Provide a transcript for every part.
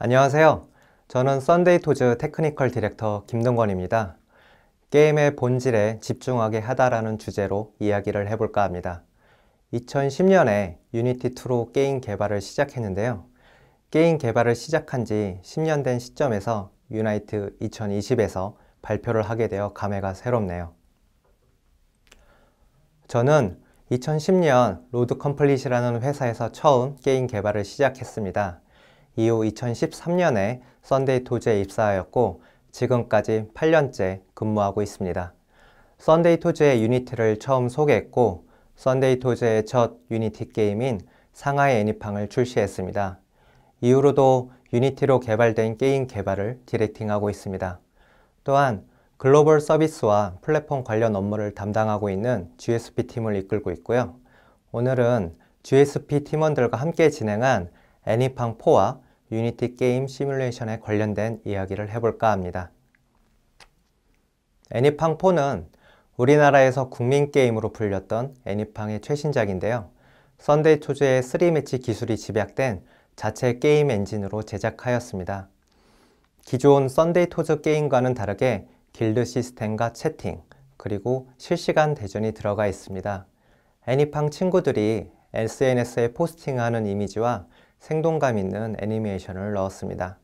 안녕하세요. 저는 썬데이토즈 테크니컬 디렉터 김동건입니다. 게임의 본질에 집중하게 하다라는 주제로 이야기를 해볼까 합니다. 2010년에 유니티2로 게임 개발을 시작했는데요. 게임 개발을 시작한 지 10년 된 시점에서 유나이트 2020에서 발표를 하게 되어 감회가 새롭네요. 저는 2010년 로드 컴플릿이라는 회사에서 처음 게임 개발을 시작했습니다. 이후 2013년에 썬데이 토즈에 입사하였고 지금까지 8년째 근무하고 있습니다. 썬데이 토즈의 유니티를 처음 소개했고 썬데이 토즈의 첫 유니티 게임인 상하이 애니팡을 출시했습니다. 이후로도 유니티로 개발된 게임 개발을 디렉팅하고 있습니다. 또한 글로벌 서비스와 플랫폼 관련 업무를 담당하고 있는 GSP 팀을 이끌고 있고요. 오늘은 GSP 팀원들과 함께 진행한 애니팡4와 유니티 게임 시뮬레이션에 관련된 이야기를 해볼까 합니다. 애니팡 4는 우리나라에서 국민 게임으로 불렸던 애니팡의 최신작인데요. 썬데이 초즈의 3매치 기술이 집약된 자체 게임 엔진으로 제작하였습니다. 기존 썬데이 토즈 게임과는 다르게 길드 시스템과 채팅, 그리고 실시간 대전이 들어가 있습니다. 애니팡 친구들이 SNS에 포스팅하는 이미지와 생동감 있는 애니메이션을 넣었습니다.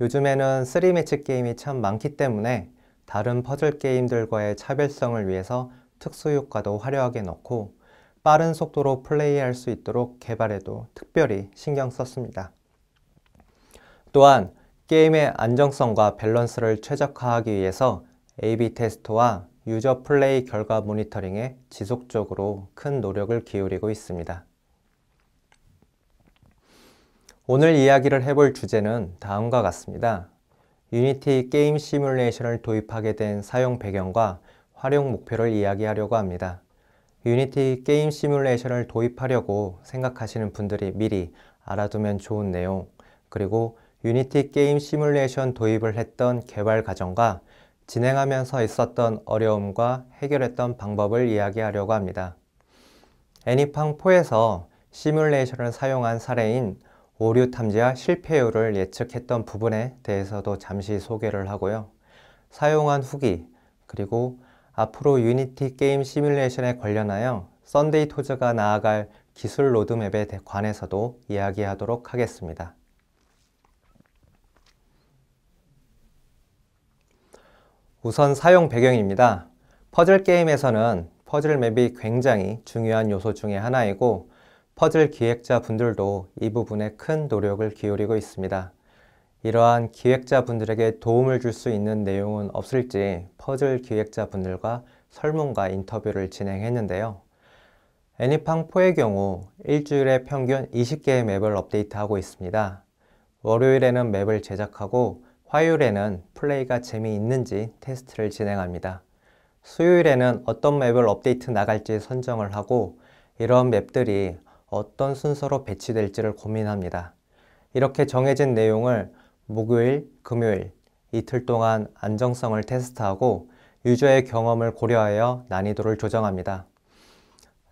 요즘에는 3매치 게임이 참 많기 때문에 다른 퍼즐 게임들과의 차별성을 위해서 특수 효과도 화려하게 넣고 빠른 속도로 플레이할 수 있도록 개발에도 특별히 신경 썼습니다. 또한 게임의 안정성과 밸런스를 최적화하기 위해서 A-B 테스트와 유저 플레이 결과 모니터링에 지속적으로 큰 노력을 기울이고 있습니다. 오늘 이야기를 해볼 주제는 다음과 같습니다. 유니티 게임 시뮬레이션을 도입하게 된 사용 배경과 활용 목표를 이야기하려고 합니다. 유니티 게임 시뮬레이션을 도입하려고 생각하시는 분들이 미리 알아두면 좋은 내용, 그리고 유니티 게임 시뮬레이션 도입을 했던 개발 과정과 진행하면서 있었던 어려움과 해결했던 방법을 이야기하려고 합니다. 애니팡4에서 시뮬레이션을 사용한 사례인 오류 탐지와 실패율을 예측했던 부분에 대해서도 잠시 소개를 하고요. 사용한 후기, 그리고 앞으로 유니티 게임 시뮬레이션에 관련하여 썬데이 토즈가 나아갈 기술 로드맵에 관해서도 이야기하도록 하겠습니다. 우선 사용 배경입니다. 퍼즐 게임에서는 퍼즐 맵이 굉장히 중요한 요소 중의 하나이고 퍼즐 기획자분들도 이 부분에 큰 노력을 기울이고 있습니다. 이러한 기획자분들에게 도움을 줄 수 있는 내용은 없을지 퍼즐 기획자분들과 설문과 인터뷰를 진행했는데요. 애니팡4의 경우 일주일에 평균 20개의 맵을 업데이트하고 있습니다. 월요일에는 맵을 제작하고 화요일에는 플레이가 재미있는지 테스트를 진행합니다. 수요일에는 어떤 맵을 업데이트 나갈지 선정을 하고 이런 맵들이 어떤 순서로 배치될지를 고민합니다. 이렇게 정해진 내용을 목요일, 금요일 이틀 동안 안정성을 테스트하고 유저의 경험을 고려하여 난이도를 조정합니다.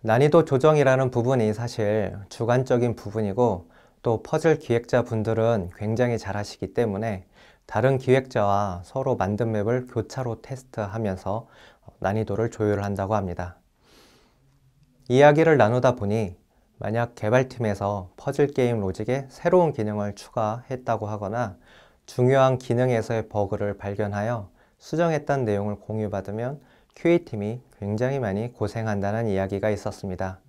난이도 조정이라는 부분이 사실 주관적인 부분이고 또 퍼즐 기획자 분들은 굉장히 잘 하시기 때문에 다른 기획자와 서로 만든 맵을 교차로 테스트하면서 난이도를 조율한다고 합니다. 이야기를 나누다 보니 만약 개발팀에서 퍼즐 게임 로직에 새로운 기능을 추가했다고 하거나 중요한 기능에서의 버그를 발견하여 수정했던 내용을 공유받으면 QA팀이 굉장히 많이 고생한다는 이야기가 있었습니다.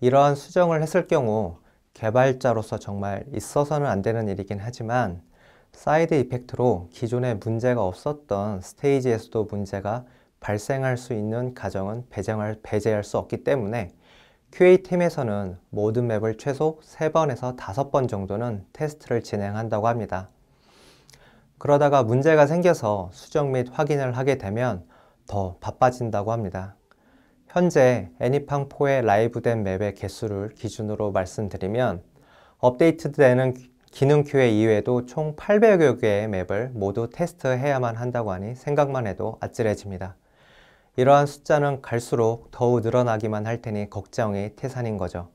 이러한 수정을 했을 경우 개발자로서 정말 있어서는 안 되는 일이긴 하지만 사이드 이펙트로 기존에 문제가 없었던 스테이지에서도 문제가 발생할 수 있는 가정은 배제할, 배제할 수 없기 때문에 QA팀에서는 모든 맵을 최소 3번에서 5번 정도는 테스트를 진행한다고 합니다. 그러다가 문제가 생겨서 수정 및 확인을 하게 되면 더 바빠진다고 합니다. 현재 애니팡4의 라이브된 맵의 개수를 기준으로 말씀드리면 업데이트되는 기능 큐에 이외에도 총 800여 개의 맵을 모두 테스트해야만 한다고 하니 생각만 해도 아찔해집니다. 이러한 숫자는 갈수록 더욱 늘어나기만 할 테니 걱정이 태산인 거죠.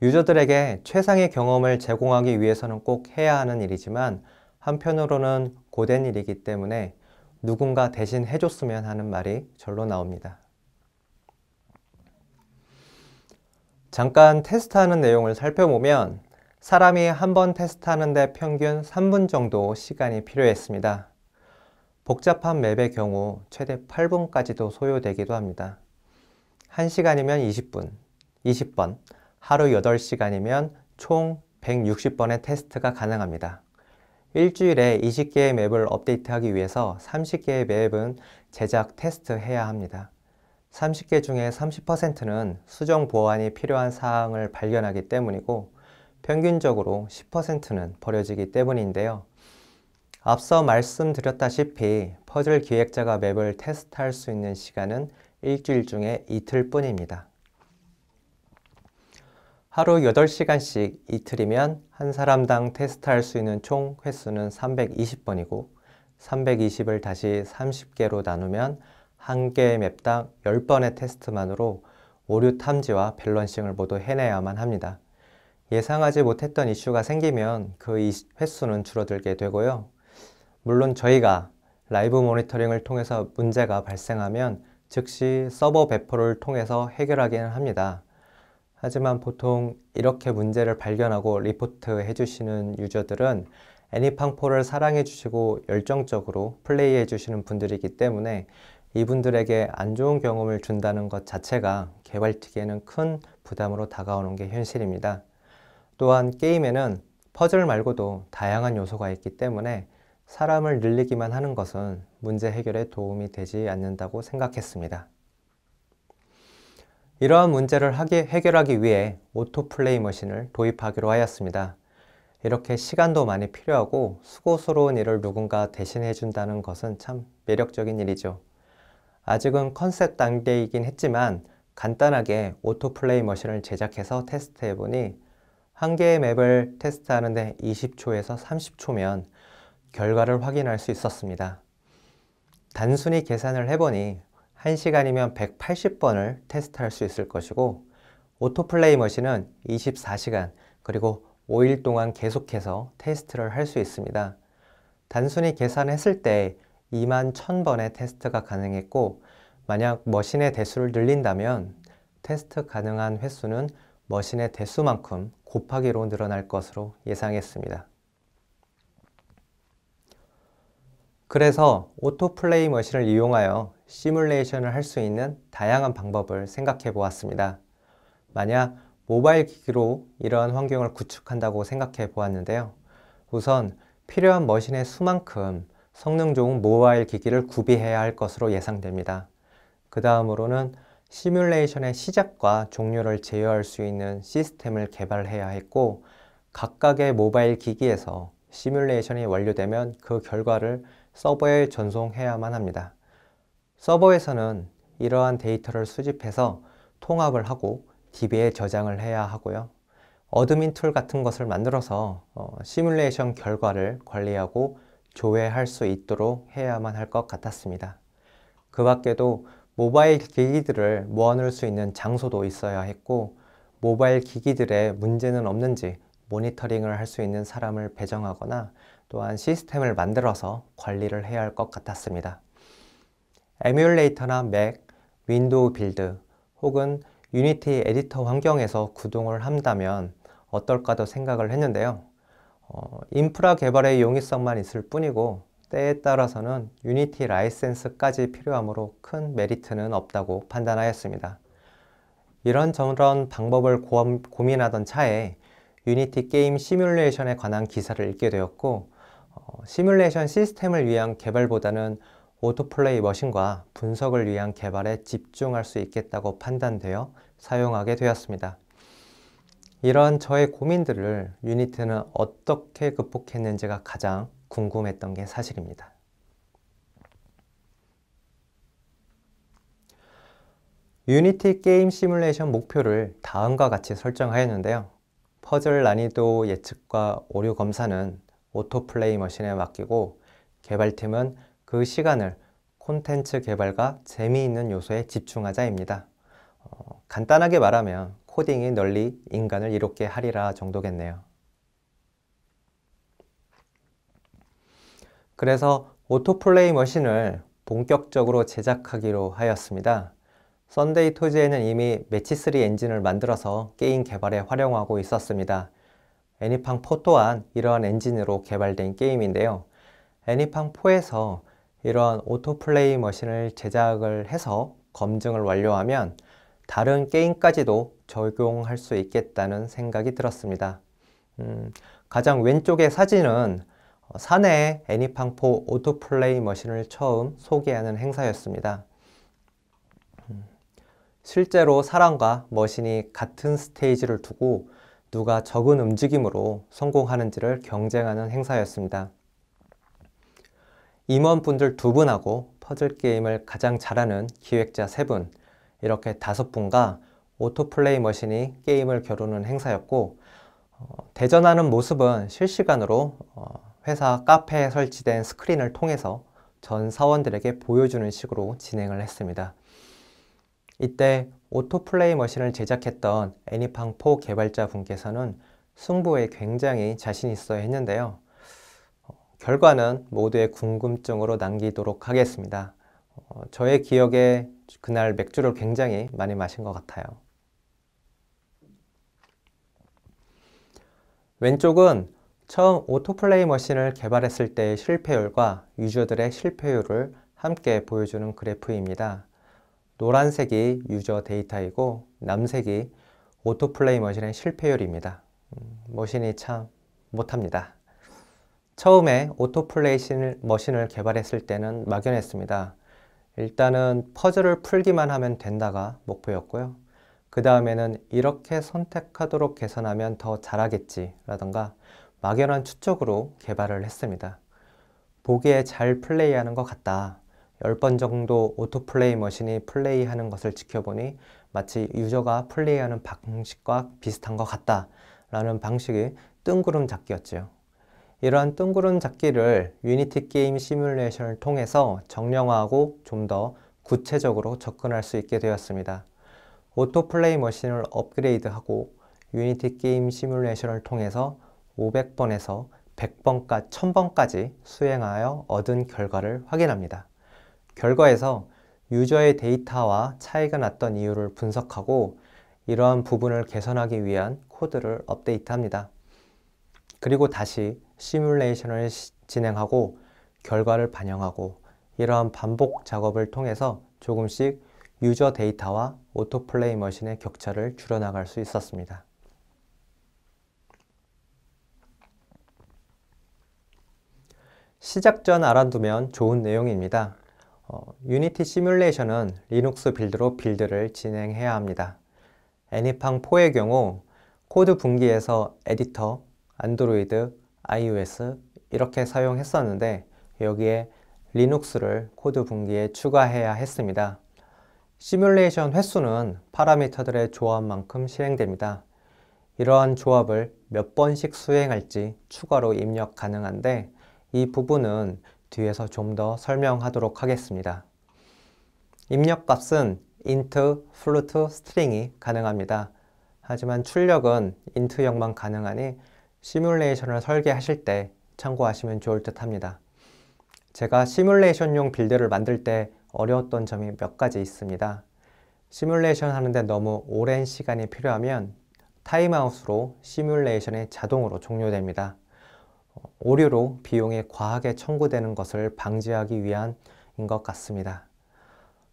유저들에게 최상의 경험을 제공하기 위해서는 꼭 해야 하는 일이지만 한편으로는 고된 일이기 때문에 누군가 대신 해줬으면 하는 말이 절로 나옵니다. 잠깐 테스트하는 내용을 살펴보면 사람이 한 번 테스트하는데 평균 3분 정도 시간이 필요했습니다. 복잡한 맵의 경우 최대 8분까지도 소요되기도 합니다. 1시간이면 20분, 20번, 하루 8시간이면 총 160번의 테스트가 가능합니다. 일주일에 20개의 맵을 업데이트하기 위해서 30개의 맵은 제작 테스트해야 합니다. 30개 중에 30%는 수정 보완이 필요한 사항을 발견하기 때문이고 평균적으로 10%는 버려지기 때문인데요. 앞서 말씀드렸다시피 퍼즐 기획자가 맵을 테스트할 수 있는 시간은 일주일 중에 이틀뿐입니다. 하루 8시간씩 이틀이면 한 사람당 테스트할 수 있는 총 횟수는 320번이고 320을 다시 30개로 나누면 한 개의 맵당 10번의 테스트만으로 오류 탐지와 밸런싱을 모두 해내야만 합니다. 예상하지 못했던 이슈가 생기면 그 횟수는 줄어들게 되고요. 물론 저희가 라이브 모니터링을 통해서 문제가 발생하면 즉시 서버 배포를 통해서 해결하기는 합니다. 하지만 보통 이렇게 문제를 발견하고 리포트 해주시는 유저들은 애니팡포를 사랑해주시고 열정적으로 플레이해주시는 분들이기 때문에 이분들에게 안 좋은 경험을 준다는 것 자체가 개발팀에는 큰 부담으로 다가오는 게 현실입니다. 또한 게임에는 퍼즐 말고도 다양한 요소가 있기 때문에 사람을 늘리기만 하는 것은 문제 해결에 도움이 되지 않는다고 생각했습니다. 이러한 문제를 해결하기 위해 오토플레이 머신을 도입하기로 하였습니다. 이렇게 시간도 많이 필요하고 수고스러운 일을 누군가 대신해준다는 것은 참 매력적인 일이죠. 아직은 컨셉 단계이긴 했지만 간단하게 오토플레이 머신을 제작해서 테스트해보니 한 개의 맵을 테스트하는데 20초에서 30초면 결과를 확인할 수 있었습니다. 단순히 계산을 해보니 1시간이면 180번을 테스트할 수 있을 것이고 오토플레이 머신은 24시간 그리고 5일 동안 계속해서 테스트를 할 수 있습니다. 단순히 계산했을 때 2만 1000번의 테스트가 가능했고 만약 머신의 대수를 늘린다면 테스트 가능한 횟수는 머신의 대수만큼 곱하기로 늘어날 것으로 예상했습니다. 그래서 오토플레이 머신을 이용하여 시뮬레이션을 할 수 있는 다양한 방법을 생각해 보았습니다. 만약 모바일 기기로 이러한 환경을 구축한다고 생각해 보았는데요. 우선 필요한 머신의 수만큼 성능 좋은 모바일 기기를 구비해야 할 것으로 예상됩니다. 그 다음으로는 시뮬레이션의 시작과 종료를 제어할 수 있는 시스템을 개발해야 했고 각각의 모바일 기기에서 시뮬레이션이 완료되면 그 결과를 서버에 전송해야만 합니다. 서버에서는 이러한 데이터를 수집해서 통합을 하고 DB에 저장을 해야 하고요. 어드민 툴 같은 것을 만들어서 어, 시뮬레이션 결과를 관리하고 조회할 수 있도록 해야만 할 것 같았습니다. 그 밖에도 모바일 기기들을 모아놓을 수 있는 장소도 있어야 했고 모바일 기기들의 문제는 없는지 모니터링을 할 수 있는 사람을 배정하거나 또한 시스템을 만들어서 관리를 해야 할 것 같았습니다. 에뮬레이터나 맥, 윈도우 빌드 혹은 유니티 에디터 환경에서 구동을 한다면 어떨까도 생각을 했는데요. 어, 인프라 개발의 용이성만 있을 뿐이고 때에 따라서는 유니티 라이센스까지 필요하므로 큰 메리트는 없다고 판단하였습니다. 이런저런 방법을 고민하던 차에 유니티 게임 시뮬레이션에 관한 기사를 읽게 되었고 어, 시뮬레이션 시스템을 위한 개발보다는 오토플레이 머신과 분석을 위한 개발에 집중할 수 있겠다고 판단되어 사용하게 되었습니다. 이런 저의 고민들을 유니트는 어떻게 극복했는지가 가장 궁금했던 게 사실입니다. 유니티 게임 시뮬레이션 목표를 다음과 같이 설정하였는데요. 퍼즐 난이도 예측과 오류 검사는 오토플레이 머신에 맡기고 개발팀은 그 시간을 콘텐츠 개발과 재미있는 요소에 집중하자입니다. 어, 간단하게 말하면 코딩이 널리 인간을 이롭게 하리라 정도겠네요. 그래서 오토플레이 머신을 본격적으로 제작하기로 하였습니다. 썬데이 토지에는 이미 매치3 엔진을 만들어서 게임 개발에 활용하고 있었습니다. 애니팡 4 또한 이러한 엔진으로 개발된 게임인데요. 애니팡 4에서 이러한 오토플레이 머신을 제작을 해서 검증을 완료하면 다른 게임까지도 적용할 수 있겠다는 생각이 들었습니다. 음, 가장 왼쪽의 사진은 사내 애니팡포 오토플레이 머신을 처음 소개하는 행사였습니다. 음, 실제로 사람과 머신이 같은 스테이지를 두고 누가 적은 움직임으로 성공하는지를 경쟁하는 행사였습니다. 임원분들 두 분하고 퍼즐 게임을 가장 잘하는 기획자 세 분, 이렇게 다섯 분과 오토플레이 머신이 게임을 겨루는 행사였고 어, 대전하는 모습은 실시간으로 어, 회사 카페에 설치된 스크린을 통해서 전 사원들에게 보여주는 식으로 진행을 했습니다. 이때 오토플레이 머신을 제작했던 애니팡4 개발자 분께서는 승부에 굉장히 자신 있어 했는데요. 어, 결과는 모두의 궁금증으로 남기도록 하겠습니다. 어, 저의 기억에 그날 맥주를 굉장히 많이 마신 것 같아요. 왼쪽은 처음 오토플레이 머신을 개발했을 때의 실패율과 유저들의 실패율을 함께 보여주는 그래프입니다. 노란색이 유저 데이터이고 남색이 오토플레이 머신의 실패율입니다. 음, 머신이 참 못합니다. 처음에 오토플레이 머신을 개발했을 때는 막연했습니다. 일단은 퍼즐을 풀기만 하면 된다가 목표였고요. 그 다음에는 이렇게 선택하도록 개선하면 더 잘하겠지 라던가 막연한 추적으로 개발을 했습니다. 보기에 잘 플레이하는 것 같다. 10번 정도 오토플레이 머신이 플레이하는 것을 지켜보니 마치 유저가 플레이하는 방식과 비슷한 것 같다 라는 방식의 뜬구름 잡기였지요. 이러한 뜬구름 잡기를 유니티 게임 시뮬레이션을 통해서 정량화하고 좀 더 구체적으로 접근할 수 있게 되었습니다. 오토플레이 머신을 업그레이드하고 유니티 게임 시뮬레이션을 통해서 500번에서 100번까지 1000번까지 수행하여 얻은 결과를 확인합니다. 결과에서 유저의 데이터와 차이가 났던 이유를 분석하고 이러한 부분을 개선하기 위한 코드를 업데이트합니다. 그리고 다시 시뮬레이션을 진행하고 결과를 반영하고 이러한 반복 작업을 통해서 조금씩 유저 데이터와 오토플레이 머신의 격차를 줄여나갈 수 있었습니다. 시작 전 알아두면 좋은 내용입니다. 어, 유니티 시뮬레이션은 리눅스 빌드로 빌드를 진행해야 합니다. 애니팡 4의 경우 코드 분기에서 에디터, 안드로이드, iOS 이렇게 사용했었는데 여기에 리눅스를 코드 분기에 추가해야 했습니다. 시뮬레이션 횟수는 파라미터들의 조합만큼 실행됩니다. 이러한 조합을 몇 번씩 수행할지 추가로 입력 가능한데 이 부분은 뒤에서 좀 더 설명하도록 하겠습니다. 입력값은 int, float, string이 가능합니다. 하지만 출력은 i n t 0만 가능하니 시뮬레이션을 설계하실 때 참고하시면 좋을 듯 합니다. 제가 시뮬레이션용 빌드를 만들 때 어려웠던 점이 몇 가지 있습니다. 시뮬레이션 하는데 너무 오랜 시간이 필요하면 타임아웃으로 시뮬레이션이 자동으로 종료됩니다. 오류로 비용이 과하게 청구되는 것을 방지하기 위한인 것 같습니다.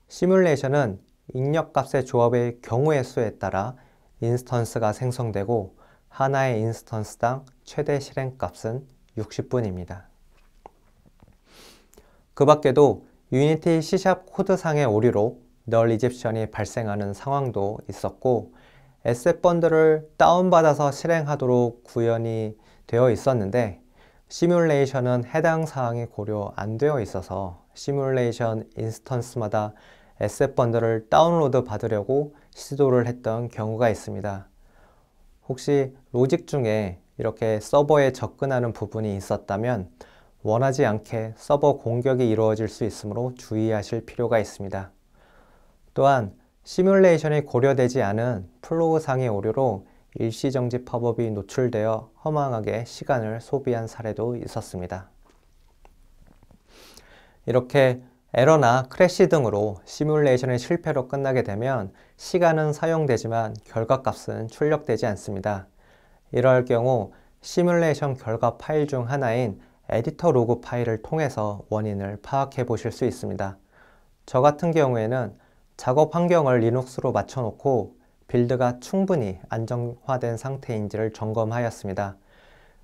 시뮬레이션은 입력값의 조합의 경우의 수에 따라 인스턴스가 생성되고 하나의 인스턴스당 최대 실행값은 60분입니다. 그 밖에도 유니티 C샵 코드상의 오류로 널 이집션이 발생하는 상황도 있었고 에셋 번들을 다운받아서 실행하도록 구현이 되어 있었는데 시뮬레이션은 해당 사항이 고려 안 되어 있어서 시뮬레이션 인스턴스마다 에셋 번들을 다운로드 받으려고 시도를 했던 경우가 있습니다. 혹시 로직 중에 이렇게 서버에 접근하는 부분이 있었다면 원하지 않게 서버 공격이 이루어질 수 있으므로 주의하실 필요가 있습니다. 또한 시뮬레이션이 고려되지 않은 플로우 상의 오류로 일시정지 팝업이 노출되어 허망하게 시간을 소비한 사례도 있었습니다. 이렇게 에러나 크래시 등으로 시뮬레이션의 실패로 끝나게 되면 시간은 사용되지만 결과값은 출력되지 않습니다. 이럴 경우 시뮬레이션 결과 파일 중 하나인 에디터 로그 파일을 통해서 원인을 파악해 보실 수 있습니다. 저 같은 경우에는 작업 환경을 리눅스로 맞춰놓고 빌드가 충분히 안정화된 상태인지를 점검하였습니다.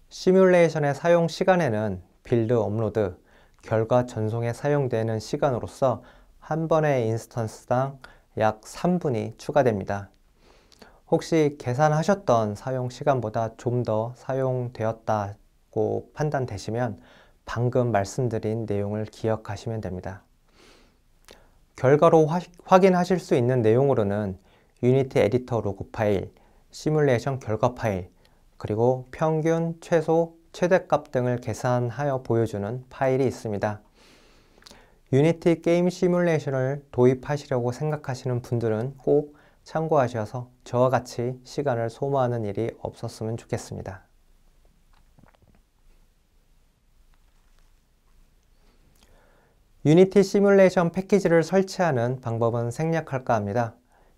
시뮬레이션의 사용 시간에는 빌드 업로드, 결과 전송에 사용되는 시간으로서 한 번의 인스턴스당 약 3분이 추가됩니다. 혹시 계산하셨던 사용 시간보다 좀 더 사용되었다고 판단되시면 방금 말씀드린 내용을 기억하시면 됩니다. 결과로 화, 확인하실 수 있는 내용으로는 유니티 에디터 로그 파일, 시뮬레이션 결과 파일, 그리고 평균, 최소, 최대값 등을 계산하여 보여주는 파일이 있습니다. 유니티 게임 시뮬레이션을 도입하시려고 생각하시는 분들은 꼭 참고하셔서 저와 같이 시간을 소모하는 일이 없었으면 좋겠습니다. 유니티 시뮬레이션 패키지를 설치하는 방법은 생략할까 합니다.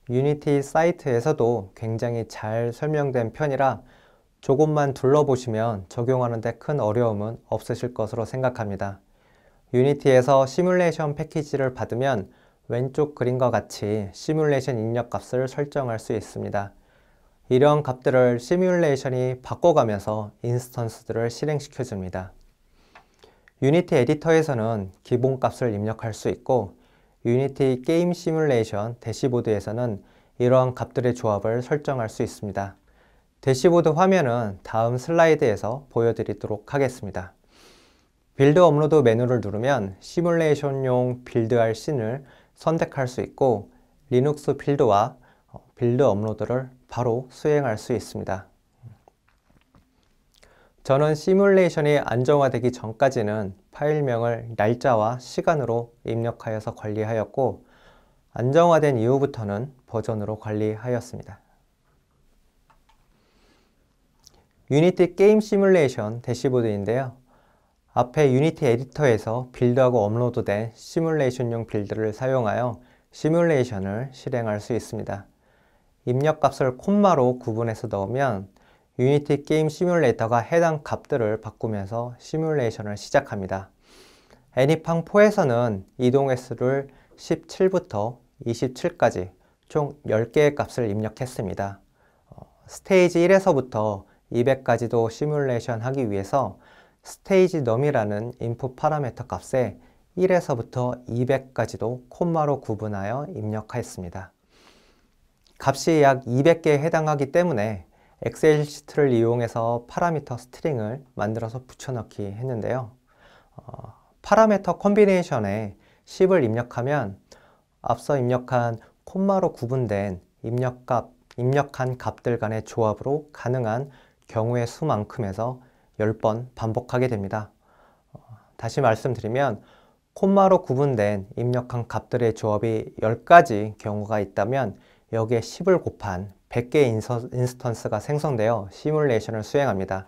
유니티 사이트에서도 굉장히 잘 설명된 편이라 조금만 둘러보시면 적용하는데 큰 어려움은 없으실 것으로 생각합니다. 유니티에서 시뮬레이션 패키지를 받으면 왼쪽 그림과 같이 시뮬레이션 입력값을 설정할 수 있습니다. 이런 값들을 시뮬레이션이 바꿔가면서 인스턴스들을 실행시켜줍니다. 유니티 에디터에서는 기본값을 입력할 수 있고 유니티 게임 시뮬레이션 대시보드에서는 이러한 값들의 조합을 설정할 수 있습니다. 대시보드 화면은 다음 슬라이드에서 보여드리도록 하겠습니다. 빌드 업로드 메뉴를 누르면 시뮬레이션용 빌드할 씬을 선택할 수 있고 리눅스 빌드와 어, 빌드 업로드를 바로 수행할 수 있습니다. 저는 시뮬레이션이 안정화되기 전까지는 파일명을 날짜와 시간으로 입력하여서 관리하였고 안정화된 이후부터는 버전으로 관리하였습니다. 유니티 게임 시뮬레이션 대시보드인데요. 앞에 유니티 에디터에서 빌드하고 업로드된 시뮬레이션용 빌드를 사용하여 시뮬레이션을 실행할 수 있습니다. 입력값을 콤마로 구분해서 넣으면 유니티 게임 시뮬레이터가 해당 값들을 바꾸면서 시뮬레이션을 시작합니다. 애니팡 4에서는 이동 횟수를 17부터 27까지 총 10개의 값을 입력했습니다. 어, 스테이지 1에서부터 200까지도 시뮬레이션 하기 위해서 스테이지 넘이라는 인풋 파라메터 값에 1에서부터 200까지도 콤마로 구분하여 입력하였습니다. 값이 약 200개에 해당하기 때문에 엑셀 시트를 이용해서 파라미터 스트링을 만들어서 붙여넣기 했는데요. 어, 파라미터 컨비네이션에 10을 입력하면 앞서 입력한 콤마로 구분된 입력값, 입력한 값들 간의 조합으로 가능한 경우의 수만큼에서 10번 반복하게 됩니다. 어, 다시 말씀드리면 콤마로 구분된 입력한 값들의 조합이 10가지 경우가 있다면 여기에 10을 곱한 100개의 인서, 인스턴스가 생성되어 시뮬레이션을 수행합니다.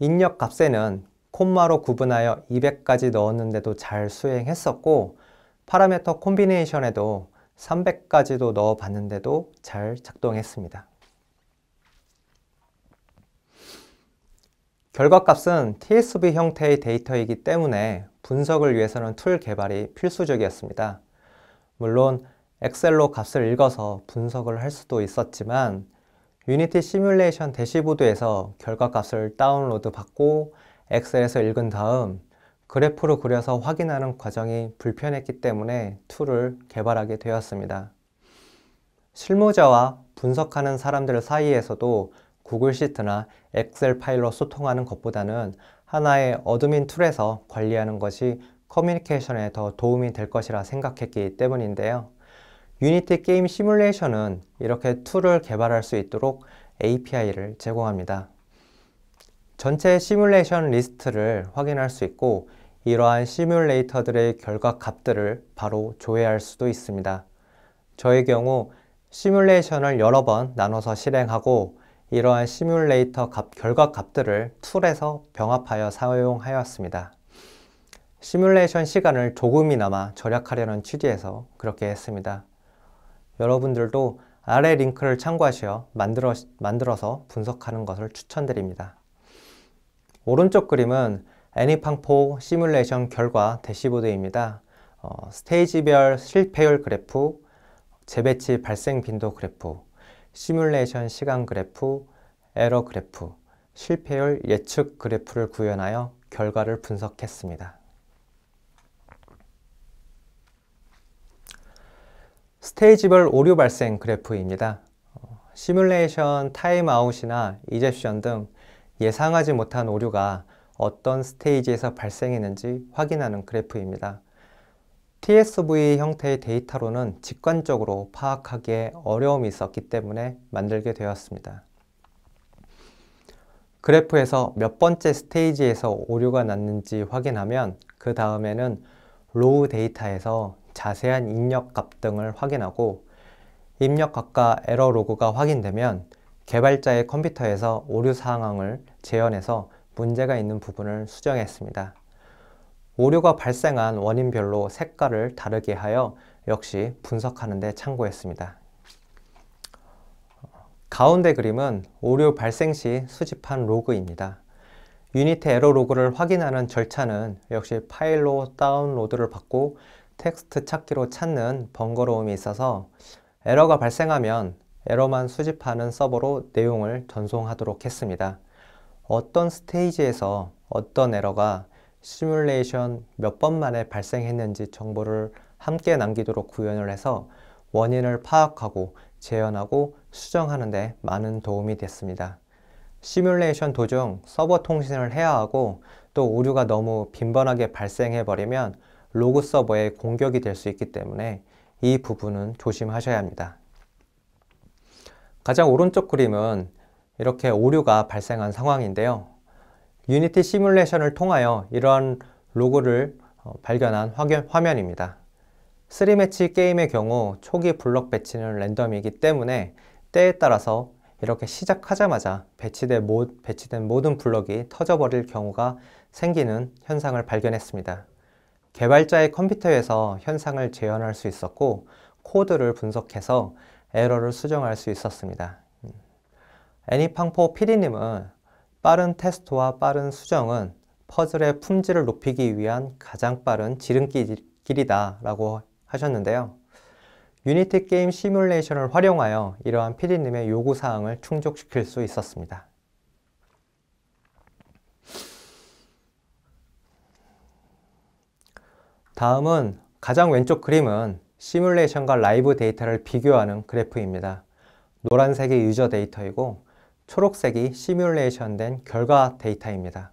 입력 값에는 콤마로 구분하여 200까지 넣었는데도 잘 수행했었고 파라메터 콤비네이션에도 300까지도 넣어봤는데도 잘 작동했습니다. 결과값은 TSV 형태의 데이터이기 때문에 분석을 위해서는 툴 개발이 필수적이었습니다. 물론 엑셀로 값을 읽어서 분석을 할 수도 있었지만 유니티 시뮬레이션 대시보드에서 결과값을 다운로드 받고 엑셀에서 읽은 다음 그래프로 그려서 확인하는 과정이 불편했기 때문에 툴을 개발하게 되었습니다. 실무자와 분석하는 사람들 사이에서도 구글 시트나 엑셀 파일로 소통하는 것보다는 하나의 어드민 툴에서 관리하는 것이 커뮤니케이션에 더 도움이 될 것이라 생각했기 때문인데요. 유니티 게임 시뮬레이션은 이렇게 툴을 개발할 수 있도록 API를 제공합니다. 전체 시뮬레이션 리스트를 확인할 수 있고 이러한 시뮬레이터들의 결과 값들을 바로 조회할 수도 있습니다. 저의 경우 시뮬레이션을 여러 번 나눠서 실행하고 이러한 시뮬레이터 값, 결과 값들을 툴에서 병합하여 사용하였습니다. 시뮬레이션 시간을 조금이나마 절약하려는 취지에서 그렇게 했습니다. 여러분들도 아래 링크를 참고하시어 만들어, 만들어서 분석하는 것을 추천드립니다. 오른쪽 그림은 애니팡포 시뮬레이션 결과 대시보드입니다. 어, 스테이지별 실패율 그래프, 재배치 발생 빈도 그래프, 시뮬레이션 시간 그래프, 에러 그래프, 실패율 예측 그래프를 구현하여 결과를 분석했습니다. 스테이지별 오류 발생 그래프입니다. 어, 시뮬레이션 타임아웃이나 이젝션 등 예상하지 못한 오류가 어떤 스테이지에서 발생했는지 확인하는 그래프입니다. TSV 형태의 데이터로는 직관적으로 파악하기에 어려움이 있었기 때문에 만들게 되었습니다. 그래프에서 몇 번째 스테이지에서 오류가 났는지 확인하면 그 다음에는 로우 데이터에서 자세한 입력값 등을 확인하고 입력값과 에러 로그가 확인되면 개발자의 컴퓨터에서 오류 상황을 재현해서 문제가 있는 부분을 수정했습니다. 오류가 발생한 원인별로 색깔을 다르게 하여 역시 분석하는 데 참고했습니다. 가운데 그림은 오류 발생 시 수집한 로그입니다. 유니트 에러 로그를 확인하는 절차는 역시 파일로 다운로드를 받고 텍스트 찾기로 찾는 번거로움이 있어서 에러가 발생하면 에러만 수집하는 서버로 내용을 전송하도록 했습니다. 어떤 스테이지에서 어떤 에러가 시뮬레이션 몇 번 만에 발생했는지 정보를 함께 남기도록 구현을 해서 원인을 파악하고 재현하고 수정하는 데 많은 도움이 됐습니다. 시뮬레이션 도중 서버 통신을 해야 하고 또 오류가 너무 빈번하게 발생해버리면 로그 서버에 공격이 될 수 있기 때문에 이 부분은 조심하셔야 합니다. 가장 오른쪽 그림은 이렇게 오류가 발생한 상황인데요. 유니티 시뮬레이션을 통하여 이러한 로그를 어, 발견한 화면입니다. 3매치 게임의 경우 초기 블럭 배치는 랜덤이기 때문에 때에 따라서 이렇게 시작하자마자 배치된, 모든 블럭이 터져버릴 경우가 생기는 현상을 발견했습니다. 개발자의 컴퓨터에서 현상을 재현할 수 있었고 코드를 분석해서 에러를 수정할 수 있었습니다. 애니팡포 피디님은 빠른 테스트와 빠른 수정은 퍼즐의 품질을 높이기 위한 가장 빠른 지름길이다 라고 하셨는데요. 유니티 게임 시뮬레이션을 활용하여 이러한 피디님의 요구사항을 충족시킬 수 있었습니다. 다음은 가장 왼쪽 그림은 시뮬레이션과 라이브 데이터를 비교하는 그래프입니다. 노란색이 유저 데이터이고 초록색이 시뮬레이션된 결과 데이터입니다.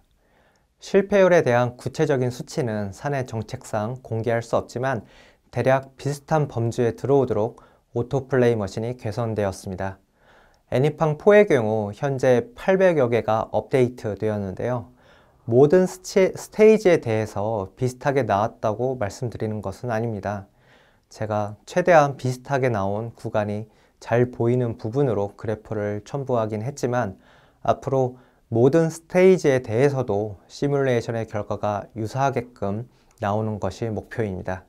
실패율에 대한 구체적인 수치는 사내 정책상 공개할 수 없지만 대략 비슷한 범주에 들어오도록 오토플레이 머신이 개선되었습니다. 애니팡 4의 경우 현재 800여 개가 업데이트 되었는데요. 모든 스치, 스테이지에 대해서 비슷하게 나왔다고 말씀드리는 것은 아닙니다. 제가 최대한 비슷하게 나온 구간이 잘 보이는 부분으로 그래프를 첨부하긴 했지만 앞으로 모든 스테이지에 대해서도 시뮬레이션의 결과가 유사하게끔 나오는 것이 목표입니다.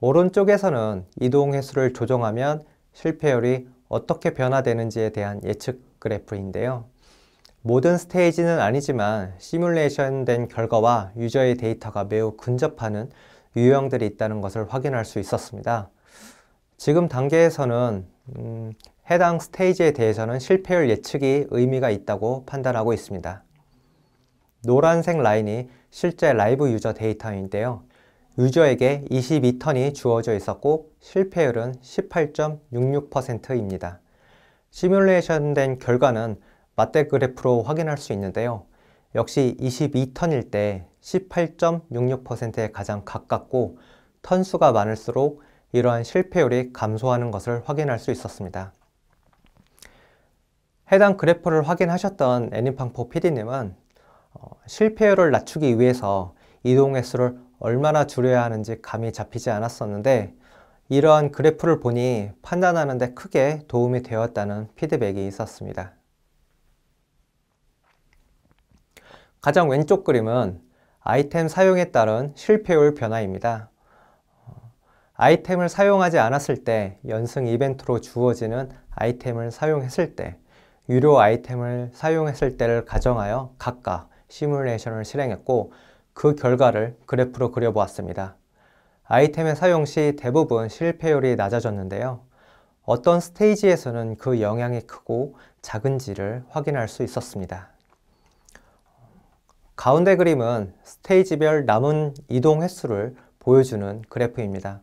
오른쪽에서는 이동 횟수를 조정하면 실패율이 어떻게 변화되는지에 대한 예측 그래프인데요. 모든 스테이지는 아니지만 시뮬레이션 된 결과와 유저의 데이터가 매우 근접하는 유형들이 있다는 것을 확인할 수 있었습니다. 지금 단계에서는 음, 해당 스테이지에 대해서는 실패율 예측이 의미가 있다고 판단하고 있습니다. 노란색 라인이 실제 라이브 유저 데이터인데요. 유저에게 22턴이 주어져 있었고 실패율은 18.66%입니다. 시뮬레이션 된 결과는 맞대 그래프로 확인할 수 있는데요. 역시 22턴일 때 18.66%에 가장 가깝고 턴수가 많을수록 이러한 실패율이 감소하는 것을 확인할 수 있었습니다. 해당 그래프를 확인하셨던 애니팡포 PD님은 어, 실패율을 낮추기 위해서 이동 횟수를 얼마나 줄여야 하는지 감이 잡히지 않았었는데 이러한 그래프를 보니 판단하는 데 크게 도움이 되었다는 피드백이 있었습니다. 가장 왼쪽 그림은 아이템 사용에 따른 실패율 변화입니다. 아이템을 사용하지 않았을 때 연승 이벤트로 주어지는 아이템을 사용했을 때 유료 아이템을 사용했을 때를 가정하여 각각 시뮬레이션을 실행했고 그 결과를 그래프로 그려보았습니다. 아이템의 사용 시 대부분 실패율이 낮아졌는데요. 어떤 스테이지에서는 그 영향이 크고 작은지를 확인할 수 있었습니다. 가운데 그림은 스테이지별 남은 이동 횟수를 보여주는 그래프입니다.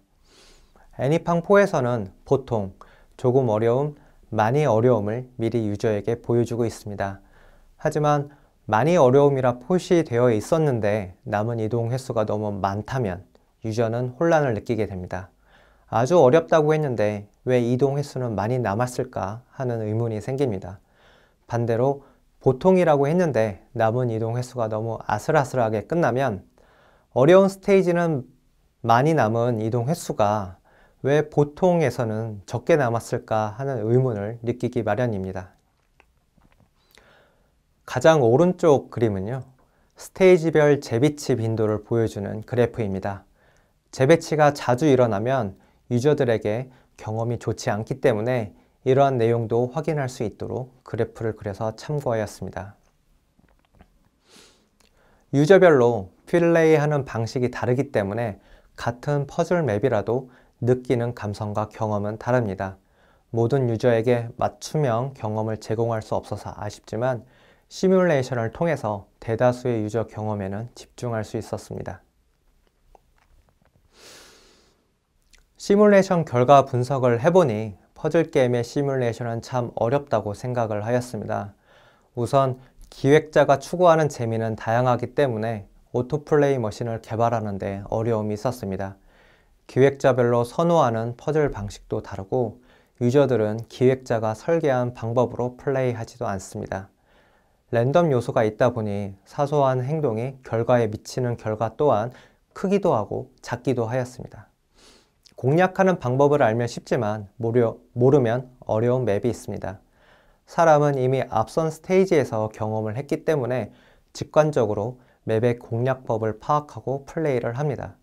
애니팡 4에서는 보통, 조금 어려움, 많이 어려움을 미리 유저에게 보여주고 있습니다. 하지만 많이 어려움이라 표시되어 있었는데 남은 이동 횟수가 너무 많다면 유저는 혼란을 느끼게 됩니다. 아주 어렵다고 했는데 왜 이동 횟수는 많이 남았을까 하는 의문이 생깁니다. 반대로 보통이라고 했는데 남은 이동 횟수가 너무 아슬아슬하게 끝나면 어려운 스테이지는 많이 남은 이동 횟수가 왜 보통에서는 적게 남았을까 하는 의문을 느끼기 마련입니다. 가장 오른쪽 그림은요. 스테이지별 재배치 빈도를 보여주는 그래프입니다. 재배치가 자주 일어나면 유저들에게 경험이 좋지 않기 때문에 이러한 내용도 확인할 수 있도록 그래프를 그려서 참고하였습니다. 유저별로 플레이하는 방식이 다르기 때문에 같은 퍼즐 맵이라도 느끼는 감성과 경험은 다릅니다. 모든 유저에게 맞춤형 경험을 제공할 수 없어서 아쉽지만 시뮬레이션을 통해서 대다수의 유저 경험에는 집중할 수 있었습니다. 시뮬레이션 결과 분석을 해보니 퍼즐 게임의 시뮬레이션은 참 어렵다고 생각을 하였습니다. 우선 기획자가 추구하는 재미는 다양하기 때문에 오토플레이 머신을 개발하는데 어려움이 있었습니다. 기획자별로 선호하는 퍼즐 방식도 다르고 유저들은 기획자가 설계한 방법으로 플레이하지도 않습니다. 랜덤 요소가 있다 보니 사소한 행동이 결과에 미치는 결과 또한 크기도 하고 작기도 하였습니다. 공략하는 방법을 알면 쉽지만 모려, 모르면 어려운 맵이 있습니다. 사람은 이미 앞선 스테이지에서 경험을 했기 때문에 직관적으로 맵의 공략법을 파악하고 플레이를 합니다.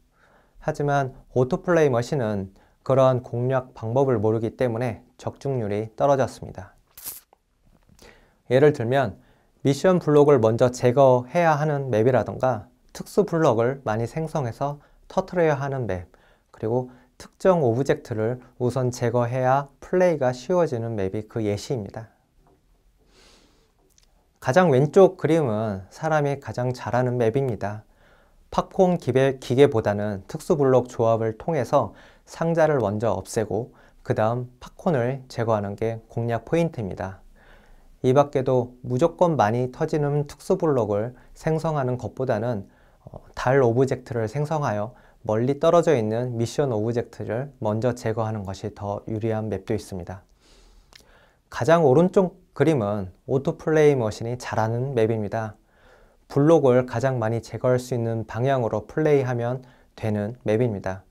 하지만 오토플레이 머신은 그러한 공략 방법을 모르기 때문에 적중률이 떨어졌습니다. 예를 들면 미션 블록을 먼저 제거해야 하는 맵이라던가 특수 블록을 많이 생성해서 터트려야 하는 맵 그리고 특정 오브젝트를 우선 제거해야 플레이가 쉬워지는 맵이 그 예시입니다. 가장 왼쪽 그림은 사람이 가장 잘하는 맵입니다. 팝콘 기계보다는 특수블록 조합을 통해서 상자를 먼저 없애고 그 다음 팝콘을 제거하는 게 공략 포인트입니다. 이 밖에도 무조건 많이 터지는 특수블록을 생성하는 것보다는 어, 달 오브젝트를 생성하여 멀리 떨어져 있는 미션 오브젝트를 먼저 제거하는 것이 더 유리한 맵도 있습니다. 가장 오른쪽 그림은 오토플레이 머신이 잘하는 맵입니다. 블록을 가장 많이 제거할 수 있는 방향으로 플레이하면 되는 맵입니다.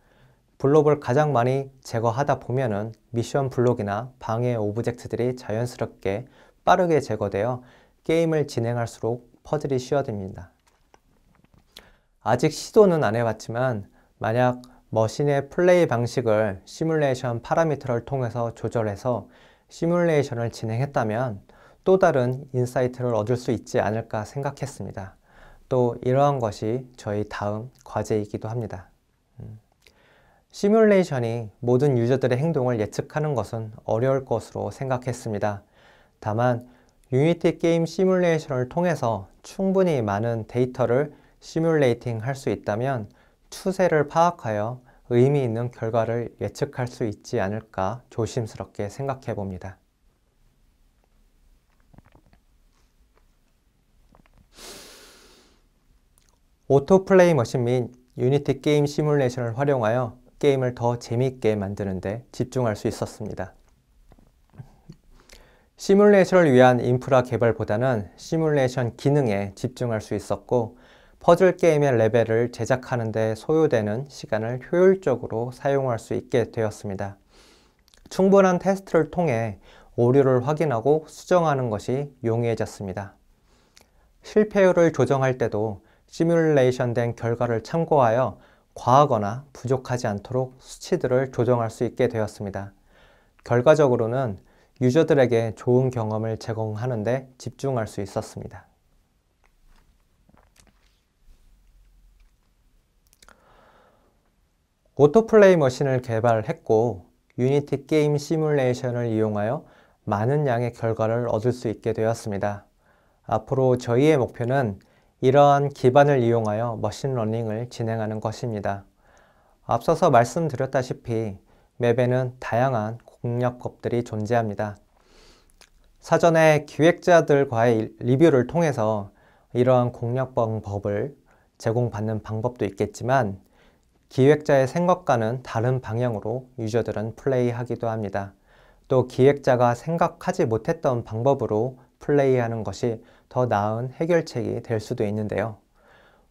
블록을 가장 많이 제거하다 보면은 미션 블록이나 방해 오브젝트들이 자연스럽게 빠르게 제거되어 게임을 진행할수록 퍼즐이 쉬워집니다. 아직 시도는 안 해봤지만 만약 머신의 플레이 방식을 시뮬레이션 파라미터를 통해서 조절해서 시뮬레이션을 진행했다면 또 다른 인사이트를 얻을 수 있지 않을까 생각했습니다. 또 이러한 것이 저희 다음 과제이기도 합니다. 음. 시뮬레이션이 모든 유저들의 행동을 예측하는 것은 어려울 것으로 생각했습니다. 다만 유니티 게임 시뮬레이션을 통해서 충분히 많은 데이터를 시뮬레이팅 할 수 있다면 추세를 파악하여 의미 있는 결과를 예측할 수 있지 않을까 조심스럽게 생각해 봅니다. 오토플레이 머신 및 유니티 게임 시뮬레이션을 활용하여 게임을 더 재미있게 만드는데 집중할 수 있었습니다. 시뮬레이션을 위한 인프라 개발보다는 시뮬레이션 기능에 집중할 수 있었고 퍼즐 게임의 레벨을 제작하는 데 소요되는 시간을 효율적으로 사용할 수 있게 되었습니다. 충분한 테스트를 통해 오류를 확인하고 수정하는 것이 용이해졌습니다. 실패율을 조정할 때도 시뮬레이션 된 결과를 참고하여 과하거나 부족하지 않도록 수치들을 조정할 수 있게 되었습니다. 결과적으로는 유저들에게 좋은 경험을 제공하는 데 집중할 수 있었습니다. 오토플레이 머신을 개발했고 유니티 게임 시뮬레이션을 이용하여 많은 양의 결과를 얻을 수 있게 되었습니다. 앞으로 저희의 목표는 이러한 기반을 이용하여 머신러닝을 진행하는 것입니다. 앞서서 말씀드렸다시피 맵에는 다양한 공략법들이 존재합니다. 사전에 기획자들과의 리뷰를 통해서 이러한 공략법을 제공받는 방법도 있겠지만 기획자의 생각과는 다른 방향으로 유저들은 플레이하기도 합니다. 또 기획자가 생각하지 못했던 방법으로 플레이하는 것이 더 나은 해결책이 될 수도 있는데요.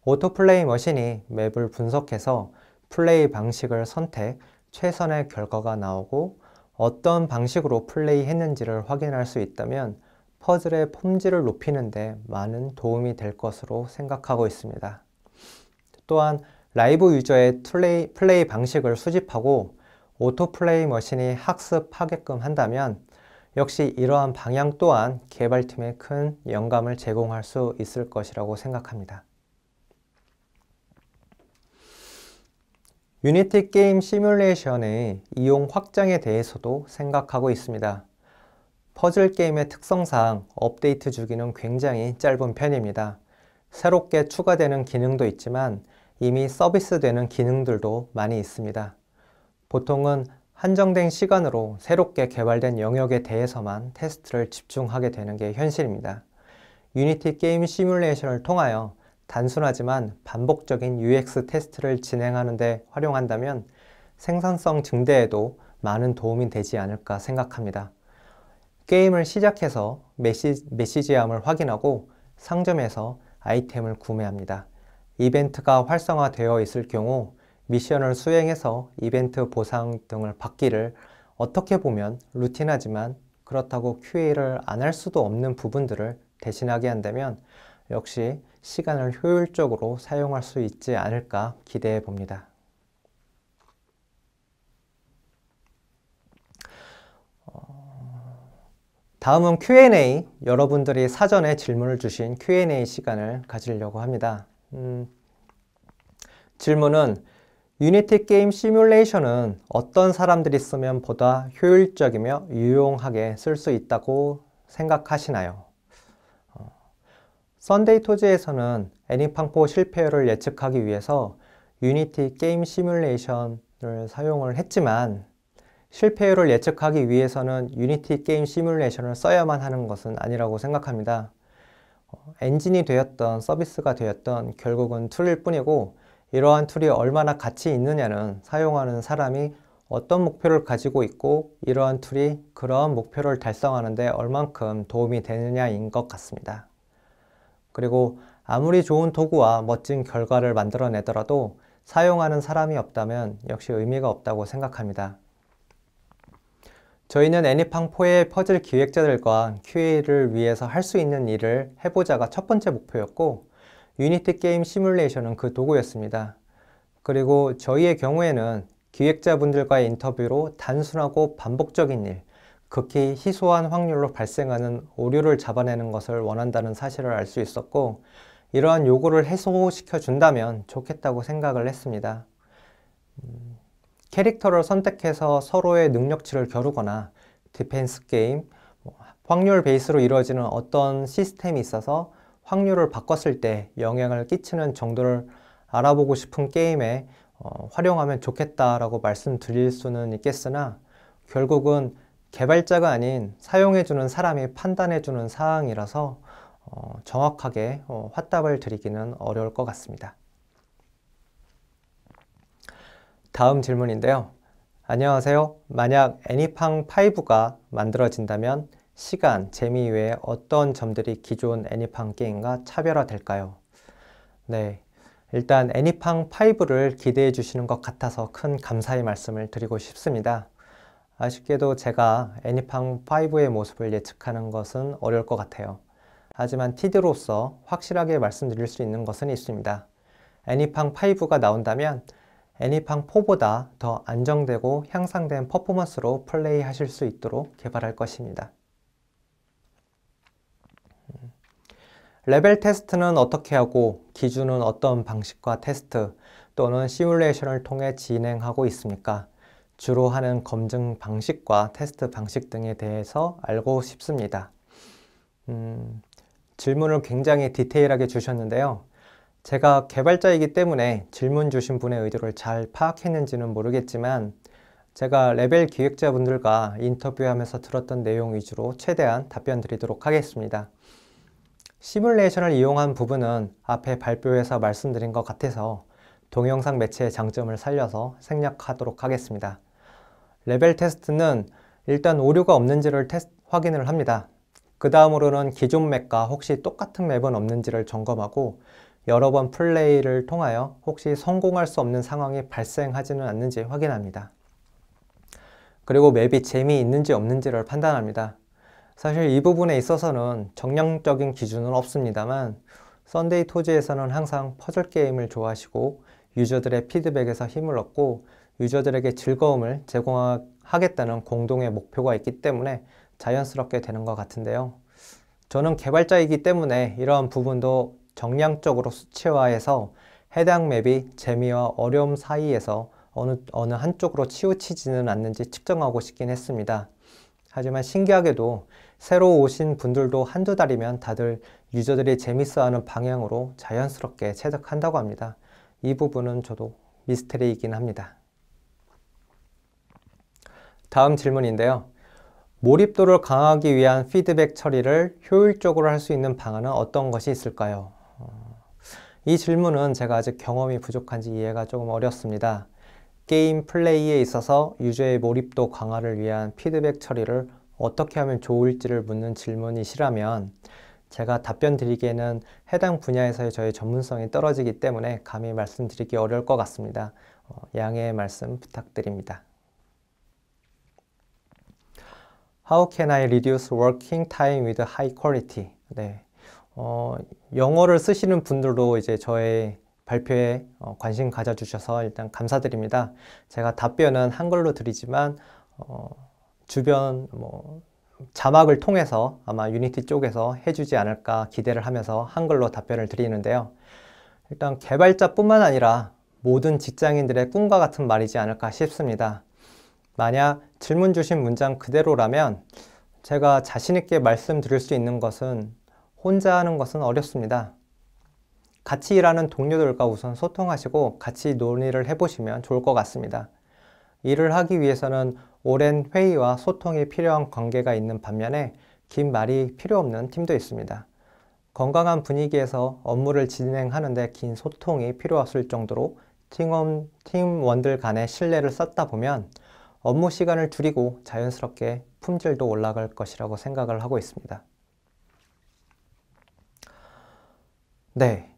오토플레이 머신이 맵을 분석해서 플레이 방식을 선택, 최선의 결과가 나오고 어떤 방식으로 플레이했는지를 확인할 수 있다면 퍼즐의 품질을 높이는 데 많은 도움이 될 것으로 생각하고 있습니다. 또한 라이브 유저의 플레이, 플레이 방식을 수집하고 오토플레이 머신이 학습하게끔 한다면 역시 이러한 방향 또한 개발팀에 큰 영감을 제공할 수 있을 것이라고 생각합니다. 유니티 게임 시뮬레이션의 이용 확장에 대해서도 생각하고 있습니다. 퍼즐 게임의 특성상 업데이트 주기는 굉장히 짧은 편입니다. 새롭게 추가되는 기능도 있지만 이미 서비스되는 기능들도 많이 있습니다. 보통은 한정된 시간으로 새롭게 개발된 영역에 대해서만 테스트를 집중하게 되는 게 현실입니다. 유니티 게임 시뮬레이션을 통하여 단순하지만 반복적인 UX 테스트를 진행하는데 활용한다면 생산성 증대에도 많은 도움이 되지 않을까 생각합니다. 게임을 시작해서 메시, 메시지함을 확인하고 상점에서 아이템을 구매합니다. 이벤트가 활성화되어 있을 경우 미션을 수행해서 이벤트 보상 등을 받기를 어떻게 보면 루틴하지만 그렇다고 QA를 안 할 수도 없는 부분들을 대신하게 한다면 역시 시간을 효율적으로 사용할 수 있지 않을까 기대해 봅니다. 어, 다음은 Q&A, 여러분들이 사전에 질문을 주신 Q&A 시간을 가지려고 합니다. 음, 질문은 유니티 게임 시뮬레이션은 어떤 사람들이 쓰면 보다 효율적이며 유용하게 쓸 수 있다고 생각하시나요? 썬데이 토지에서는 애니팡포 실패율을 예측하기 위해서 유니티 게임 시뮬레이션을 사용을 했지만 실패율을 예측하기 위해서는 유니티 게임 시뮬레이션을 써야만 하는 것은 아니라고 생각합니다. 엔진이 되었던 서비스가 되었던 결국은 툴일 뿐이고 이러한 툴이 얼마나 가치 있느냐는 사용하는 사람이 어떤 목표를 가지고 있고 이러한 툴이 그러한 목표를 달성하는데 얼만큼 도움이 되느냐인 것 같습니다. 그리고 아무리 좋은 도구와 멋진 결과를 만들어내더라도 사용하는 사람이 없다면 역시 의미가 없다고 생각합니다. 저희는 애니팡4의 퍼즐 기획자들과 QA를 위해서 할 수 있는 일을 해보자가 첫 번째 목표였고 유니티 게임 시뮬레이션은 그 도구였습니다. 그리고 저희의 경우에는 기획자분들과의 인터뷰로 단순하고 반복적인 일, 극히 희소한 확률로 발생하는 오류를 잡아내는 것을 원한다는 사실을 알 수 있었고 이러한 요구를 해소시켜 준다면 좋겠다고 생각을 했습니다. 음... 캐릭터를 선택해서 서로의 능력치를 겨루거나 디펜스 게임, 뭐 확률 베이스로 이루어지는 어떤 시스템이 있어서 확률을 바꿨을 때 영향을 끼치는 정도를 알아보고 싶은 게임에 어, 활용하면 좋겠다라고 말씀드릴 수는 있겠으나 결국은 개발자가 아닌 사용해주는 사람이 판단해주는 사항이라서 어, 정확하게 어, 화답을 드리기는 어려울 것 같습니다. 다음 질문인데요. 안녕하세요. 만약 애니팡5가 만들어진다면 시간, 재미 외에 어떤 점들이 기존 애니팡 게임과 차별화될까요? 네, 일단 애니팡5를 기대해 주시는 것 같아서 큰 감사의 말씀을 드리고 싶습니다. 아쉽게도 제가 애니팡5의 모습을 예측하는 것은 어려울 것 같아요. 하지만 티드로서 확실하게 말씀드릴 수 있는 것은 있습니다. 애니팡5가 나온다면 애니팡 4보다 더 안정되고 향상된 퍼포먼스로 플레이하실 수 있도록 개발할 것입니다. 음. 레벨 테스트는 어떻게 하고 기준은 어떤 방식과 테스트 또는 시뮬레이션을 통해 진행하고 있습니까? 주로 하는 검증 방식과 테스트 방식 등에 대해서 알고 싶습니다. 음, 질문을 굉장히 디테일하게 주셨는데요. 제가 개발자이기 때문에 질문 주신 분의 의도를 잘 파악했는지는 모르겠지만 제가 레벨 기획자분들과 인터뷰하면서 들었던 내용 위주로 최대한 답변 드리도록 하겠습니다. 시뮬레이션을 이용한 부분은 앞에 발표에서 말씀드린 것 같아서 동영상 매체의 장점을 살려서 생략하도록 하겠습니다. 레벨 테스트는 일단 오류가 없는지를 테스트, 확인을 합니다. 그 다음으로는 기존 맵과 혹시 똑같은 맵은 없는지를 점검하고 여러 번 플레이를 통하여 혹시 성공할 수 없는 상황이 발생하지는 않는지 확인합니다. 그리고 맵이 재미있는지 없는지를 판단합니다. 사실 이 부분에 있어서는 정량적인 기준은 없습니다만 썬데이 토지에서는 항상 퍼즐 게임을 좋아하시고 유저들의 피드백에서 힘을 얻고 유저들에게 즐거움을 제공하겠다는 공동의 목표가 있기 때문에 자연스럽게 되는 것 같은데요. 저는 개발자이기 때문에 이러한 부분도 정량적으로 수치화해서 해당 맵이 재미와 어려움 사이에서 어느, 어느 한쪽으로 치우치지는 않는지 측정하고 싶긴 했습니다. 하지만 신기하게도 새로 오신 분들도 한두 달이면 다들 유저들이 재밌어하는 방향으로 자연스럽게 채득한다고 합니다. 이 부분은 저도 미스테리이긴 합니다. 다음 질문인데요. 몰입도를 강화하기 위한 피드백 처리를 효율적으로 할 수 있는 방안은 어떤 것이 있을까요? 이 질문은 제가 아직 경험이 부족한지 이해가 조금 어렵습니다. 게임 플레이에 있어서 유저의 몰입도 강화를 위한 피드백 처리를 어떻게 하면 좋을지를 묻는 질문이시라면 제가 답변 드리기에는 해당 분야에서의 저의 전문성이 떨어지기 때문에 감히 말씀드리기 어려울 것 같습니다. 어, 양해의 말씀 부탁드립니다. How can I reduce working time with high quality? 네. 어, 영어를 쓰시는 분들도 이제 저의 발표에 어, 관심 가져주셔서 일단 감사드립니다. 제가 답변은 한글로 드리지만 어, 주변 뭐 자막을 통해서 아마 유니티 쪽에서 해주지 않을까 기대를 하면서 한글로 답변을 드리는데요. 일단 개발자뿐만 아니라 모든 직장인들의 꿈과 같은 말이지 않을까 싶습니다. 만약 질문 주신 문장 그대로라면 제가 자신있게 말씀드릴 수 있는 것은 혼자 하는 것은 어렵습니다. 같이 일하는 동료들과 우선 소통하시고 같이 논의를 해보시면 좋을 것 같습니다. 일을 하기 위해서는 오랜 회의와 소통이 필요한 관계가 있는 반면에 긴 말이 필요 없는 팀도 있습니다. 건강한 분위기에서 업무를 진행하는데 긴 소통이 필요했을 정도로 팀원, 팀원들 간의 신뢰를 쌓다 보면 업무 시간을 줄이고 자연스럽게 품질도 올라갈 것이라고 생각을 하고 있습니다. 네.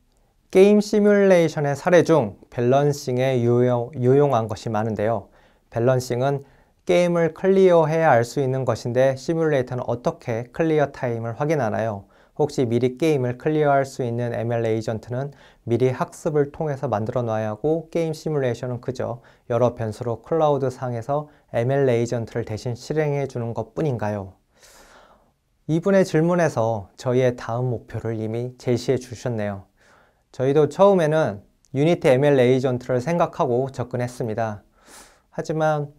게임 시뮬레이션의 사례 중 밸런싱에 유용, 한 것이 많은데요. 밸런싱은 게임을 클리어해야 알 수 있는 것인데 시뮬레이터는 어떻게 클리어 타임을 확인하나요? 혹시 미리 게임을 클리어할 수 있는 ML 에이전트는 미리 학습을 통해서 만들어 놔야 하고 게임 시뮬레이션은 그저 여러 변수로 클라우드 상에서 ML 에이전트를 대신 실행해 주는 것 뿐인가요? 이분의 질문에서 저희의 다음 목표를 이미 제시해 주셨네요. 저희도 처음에는 유니티 ML 에이전트를 생각하고 접근했습니다. 하지만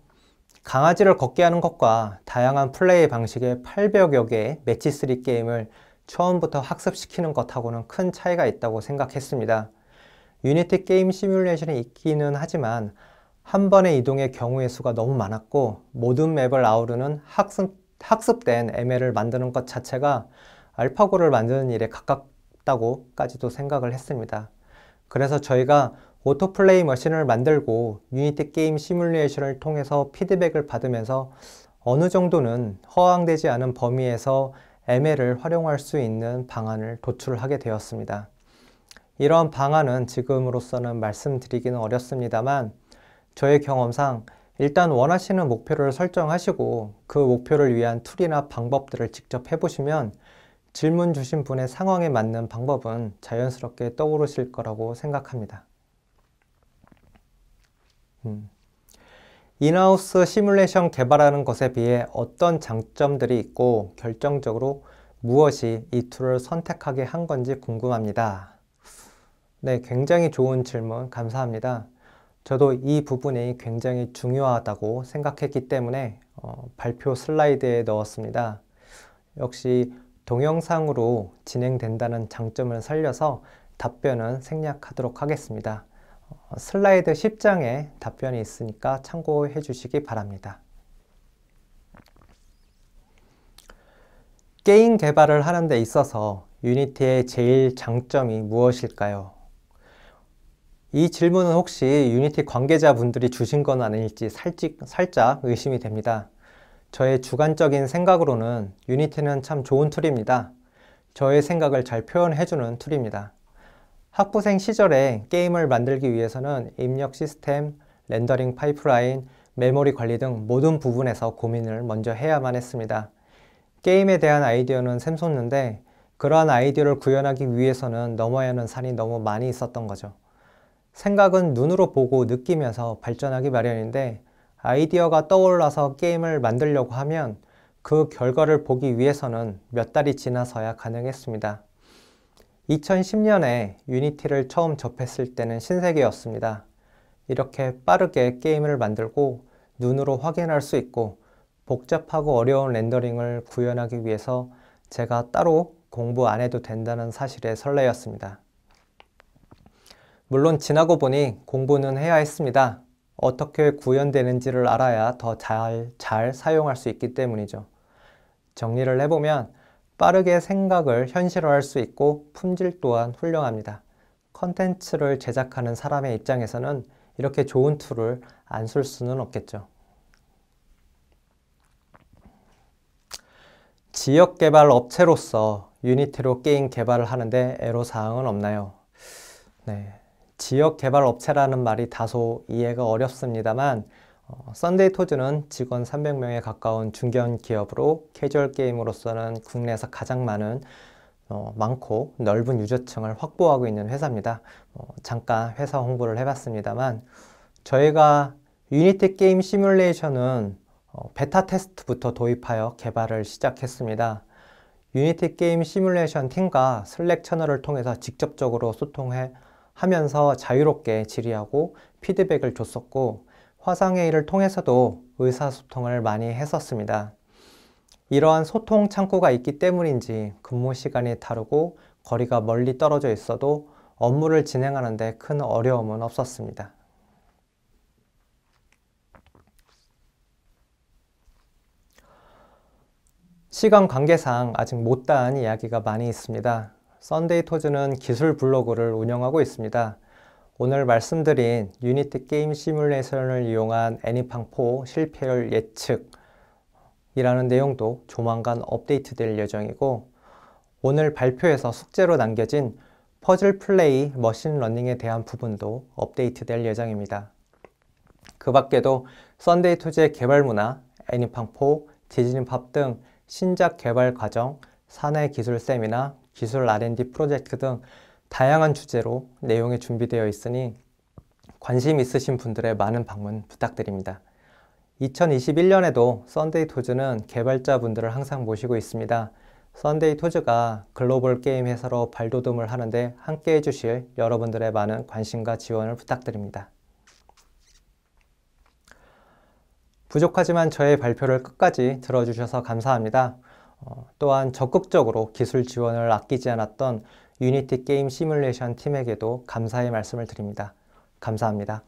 강아지를 걷게 하는 것과 다양한 플레이 방식의 800여 개의 매치3 게임을 처음부터 학습시키는 것하고는 큰 차이가 있다고 생각했습니다. 유니티 게임 시뮬레이션이 있기는 하지만 한 번의 이동의 경우의 수가 너무 많았고 모든 맵을 아우르는 학습 학습된 ML을 만드는 것 자체가 알파고를 만드는 일에 가깝다고까지도 생각을 했습니다. 그래서 저희가 오토플레이 머신을 만들고 유니티 게임 시뮬레이션을 통해서 피드백을 받으면서 어느 정도는 허황되지 않은 범위에서 ML을 활용할 수 있는 방안을 도출하게 되었습니다. 이러한 방안은 지금으로서는 말씀드리기는 어렵습니다만 저의 경험상 일단 원하시는 목표를 설정하시고 그 목표를 위한 툴이나 방법들을 직접 해보시면 질문 주신 분의 상황에 맞는 방법은 자연스럽게 떠오르실 거라고 생각합니다. 음. 인하우스 시뮬레이션 개발하는 것에 비해 어떤 장점들이 있고 결정적으로 무엇이 이 툴을 선택하게 한 건지 궁금합니다. 네, 굉장히 좋은 질문 감사합니다. 저도 이 부분이 굉장히 중요하다고 생각했기 때문에 어, 발표 슬라이드에 넣었습니다. 역시 동영상으로 진행된다는 장점을 살려서 답변은 생략하도록 하겠습니다. 어, 슬라이드 10장에 답변이 있으니까 참고해 주시기 바랍니다. 게임 개발을 하는 데 있어서 유니티의 제일 장점이 무엇일까요? 이 질문은 혹시 유니티 관계자분들이 주신 건 아닐지 살짝, 살짝 의심이 됩니다. 저의 주관적인 생각으로는 유니티는 참 좋은 툴입니다. 저의 생각을 잘 표현해주는 툴입니다. 학부생 시절에 게임을 만들기 위해서는 입력 시스템, 렌더링 파이프라인, 메모리 관리 등 모든 부분에서 고민을 먼저 해야만 했습니다. 게임에 대한 아이디어는 샘솟는데 그러한 아이디어를 구현하기 위해서는 넘어야 하는 산이 너무 많이 있었던 거죠. 생각은 눈으로 보고 느끼면서 발전하기 마련인데 아이디어가 떠올라서 게임을 만들려고 하면 그 결과를 보기 위해서는 몇 달이 지나서야 가능했습니다. 2010년에 유니티를 처음 접했을 때는 신세계였습니다. 이렇게 빠르게 게임을 만들고 눈으로 확인할 수 있고 복잡하고 어려운 렌더링을 구현하기 위해서 제가 따로 공부 안 해도 된다는 사실에 설레였습니다. 물론 지나고 보니 공부는 해야 했습니다. 어떻게 구현되는지를 알아야 더 잘 잘 사용할 수 있기 때문이죠. 정리를 해보면 빠르게 생각을 현실화할 수 있고 품질 또한 훌륭합니다. 컨텐츠를 제작하는 사람의 입장에서는 이렇게 좋은 툴을 안 쓸 수는 없겠죠. 지역 개발 업체로서 유니티로 게임 개발을 하는데 애로사항은 없나요? 네, 지역 개발 업체라는 말이 다소 이해가 어렵습니다만 썬데이 어, 토즈는 직원 300명에 가까운 중견 기업으로 캐주얼 게임으로서는 국내에서 가장 많은 어, 많고 넓은 유저층을 확보하고 있는 회사입니다. 어, 잠깐 회사 홍보를 해봤습니다만 저희가 유니티 게임 시뮬레이션은 어, 베타 테스트부터 도입하여 개발을 시작했습니다. 유니티 게임 시뮬레이션 팀과 슬랙 채널을 통해서 직접적으로 소통해 하면서 자유롭게 질의하고 피드백을 줬었고 화상회의를 통해서도 의사소통을 많이 했었습니다. 이러한 소통 창구가 있기 때문인지 근무 시간이 다르고 거리가 멀리 떨어져 있어도 업무를 진행하는데 큰 어려움은 없었습니다. 시간 관계상 아직 못다한 이야기가 많이 있습니다. 썬데이 토즈는 기술 블로그를 운영하고 있습니다. 오늘 말씀드린 유니티 게임 시뮬레이션을 이용한 애니팡4 실패율 예측이라는 내용도 조만간 업데이트될 예정이고 오늘 발표에서 숙제로 남겨진 퍼즐 플레이 머신 러닝에 대한 부분도 업데이트될 예정입니다. 그 밖에도 썬데이 토즈의 개발 문화, 애니팡4, 디즈니팝 등 신작 개발 과정, 사내 기술 세미나, 기술 R&D 프로젝트 등 다양한 주제로 내용이 준비되어 있으니 관심 있으신 분들의 많은 방문 부탁드립니다. 2021년에도 썬데이 토즈는 개발자분들을 항상 모시고 있습니다. 썬데이 토즈가 글로벌 게임 회사로 발돋움을 하는데 함께 해주실 여러분들의 많은 관심과 지원을 부탁드립니다. 부족하지만 저의 발표를 끝까지 들어주셔서 감사합니다. 어, 또한 적극적으로 기술 지원을 아끼지 않았던 유니티 게임 시뮬레이션 팀에게도 감사의 말씀을 드립니다. 감사합니다.